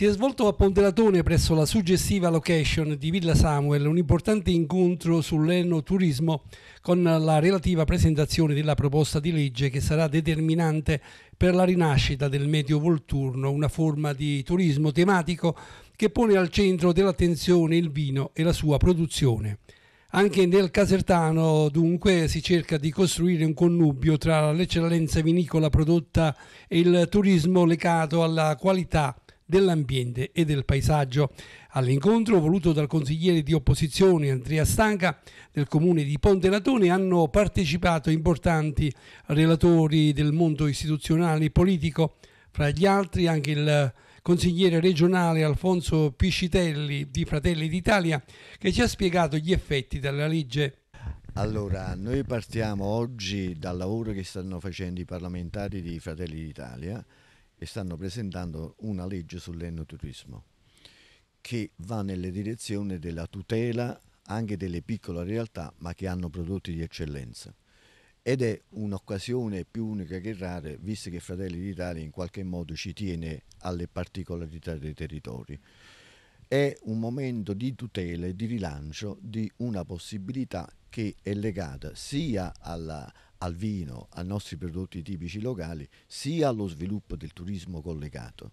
Si è svolto a Pontelatone presso la suggestiva location di Villa Samuel un importante incontro sull'enoturismo con la relativa presentazione della proposta di legge che sarà determinante per la rinascita del medio volturno, una forma di turismo tematico che pone al centro dell'attenzione il vino e la sua produzione. Anche nel Casertano, dunque, si cerca di costruire un connubio tra l'eccellenza vinicola prodotta e il turismo legato alla qualità dell'ambiente e del paesaggio. All'incontro voluto dal consigliere di opposizione Andrea Stanca del comune di Ponte Latone hanno partecipato importanti relatori del mondo istituzionale e politico, fra gli altri anche il consigliere regionale Alfonso Piscitelli di Fratelli d'Italia che ci ha spiegato gli effetti della legge allora, noi partiamo oggi dal lavoro che stanno facendo i parlamentari di Fratelli d'Italia e stanno presentando una legge sull'enoturismo che va nella direzione della tutela anche delle piccole realtà ma che hanno prodotti di eccellenza ed è un'occasione più unica che rara visto che Fratelli d'Italia in qualche modo ci tiene alle particolarità dei territori è un momento di tutela e di rilancio di una possibilità che è legata sia alla, al vino, ai nostri prodotti tipici locali, sia allo sviluppo del turismo collegato.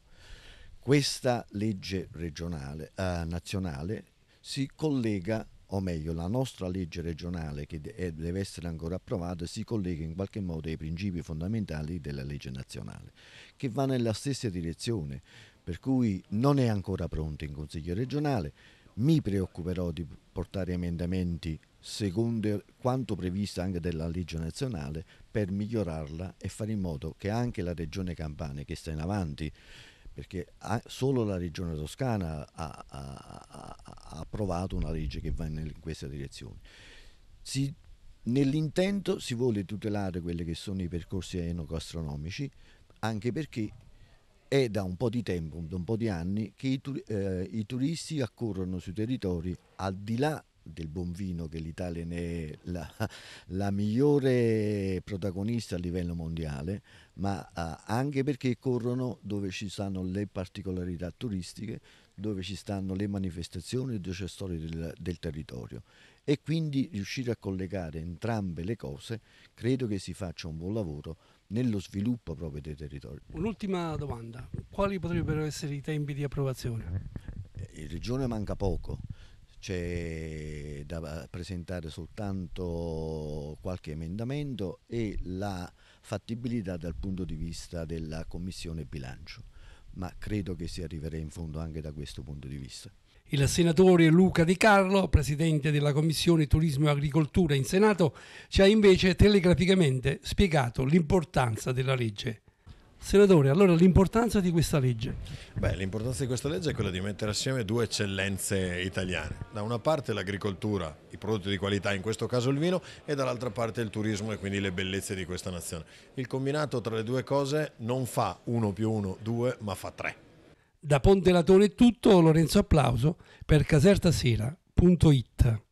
Questa legge regionale, eh, nazionale si collega, o meglio la nostra legge regionale che eh, deve essere ancora approvata, si collega in qualche modo ai principi fondamentali della legge nazionale, che va nella stessa direzione, per cui non è ancora pronta in Consiglio regionale, mi preoccuperò di portare emendamenti secondo quanto previsto anche dalla legge nazionale, per migliorarla e fare in modo che anche la regione Campania, che sta in avanti, perché solo la regione toscana ha, ha, ha, ha approvato una legge che va in questa direzione. Si, nell'intento si vuole tutelare quelli che sono i percorsi enogastronomici, anche perché è da un po' di tempo, da un po' di anni, che i, eh, i turisti accorrono sui territori al di là del buon vino che l'Italia ne è la, la migliore protagonista a livello mondiale, ma eh, anche perché corrono dove ci sono le particolarità turistiche, dove ci stanno le manifestazioni, dove c'è storia del, del territorio. E quindi riuscire a collegare entrambe le cose credo che si faccia un buon lavoro nello sviluppo proprio dei territori. Un'ultima domanda, quali potrebbero essere i tempi di approvazione? In regione manca poco, c'è da eh, presentare soltanto qualche emendamento e la fattibilità dal punto di vista della Commissione bilancio, ma credo che si arriverà in fondo anche da questo punto di vista. Il senatore Luca Di Carlo, presidente della Commissione Turismo e Agricoltura in Senato, ci ha invece telegraficamente spiegato l'importanza della legge. Senatore, allora l'importanza di questa legge? Beh, l'importanza di questa legge è quella di mettere assieme due eccellenze italiane. Da una parte l'agricoltura, i prodotti di qualità, in questo caso il vino, e dall'altra parte il turismo e quindi le bellezze di questa nazione. Il combinato tra le due cose non fa uno più uno due, ma fa tre. Da Ponte Latone è tutto, Lorenzo Applauso per casertasera.it.